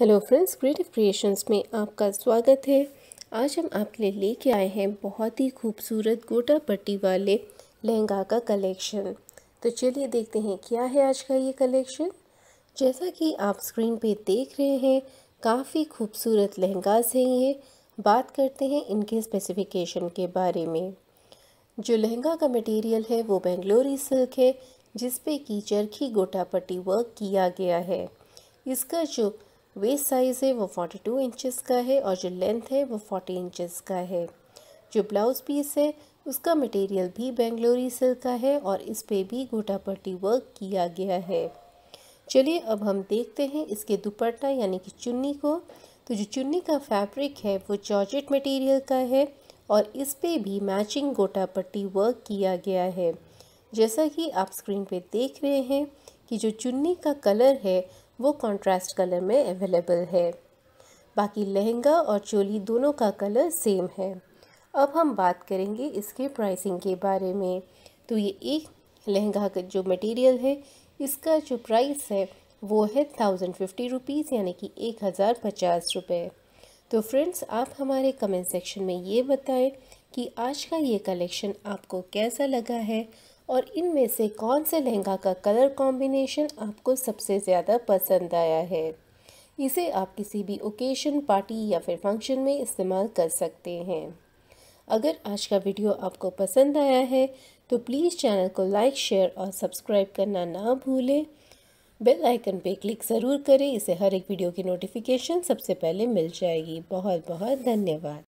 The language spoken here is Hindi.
हेलो फ्रेंड्स क्रिएटिव क्रिएशंस में आपका स्वागत है आज हम आपके लिए लेके आए हैं बहुत ही खूबसूरत गोटा पट्टी वाले लहंगा का कलेक्शन तो चलिए देखते हैं क्या है आज का ये कलेक्शन जैसा कि आप स्क्रीन पे देख रहे हैं काफ़ी खूबसूरत लहंगाज हैं ये बात करते हैं इनके स्पेसिफिकेशन के बारे में जो लहंगा का मटेरियल है वो बेंगलोरी सिल्क है जिसपे की चरखी गोटा पट्टी वर्क किया गया है इसका जो वेस्ट साइज़ है वो फोर्टी टू इंचज़ का है और जो लेंथ है वो फोर्टी इंचज़ का है जो ब्लाउज़ पीस है उसका मटेरियल भी बेंगलोरी सिल्क का है और इस पर भी गोटा पट्टी वर्क किया गया है चलिए अब हम देखते हैं इसके दुपट्टा यानी कि चुन्नी को तो जो चुन्नी का फैब्रिक है वो जॉर्जेट मटेरियल का है और इस पर भी मैचिंग गोटा पट्टी वर्क किया गया है जैसा कि आप स्क्रीन पे देख रहे हैं कि जो चुन्नी का कलर है वो कॉन्ट्रास्ट कलर में अवेलेबल है बाकी लहंगा और चोली दोनों का कलर सेम है अब हम बात करेंगे इसके प्राइसिंग के बारे में तो ये एक लहंगा का जो मटेरियल है इसका जो प्राइस है वो है थाउजेंड फिफ्टी रुपीज़ यानी कि एक हज़ार पचास रुपये तो फ्रेंड्स आप हमारे कमेंट सेक्शन में ये बताएं कि आज का ये कलेक्शन आपको कैसा लगा है और इनमें से कौन से लहंगा का कलर कॉम्बिनेशन आपको सबसे ज़्यादा पसंद आया है इसे आप किसी भी ओकेशन पार्टी या फिर फंक्शन में इस्तेमाल कर सकते हैं अगर आज का वीडियो आपको पसंद आया है तो प्लीज़ चैनल को लाइक शेयर और सब्सक्राइब करना ना भूलें बेल आइकन पे क्लिक ज़रूर करें इसे हर एक वीडियो की नोटिफिकेशन सबसे पहले मिल जाएगी बहुत बहुत धन्यवाद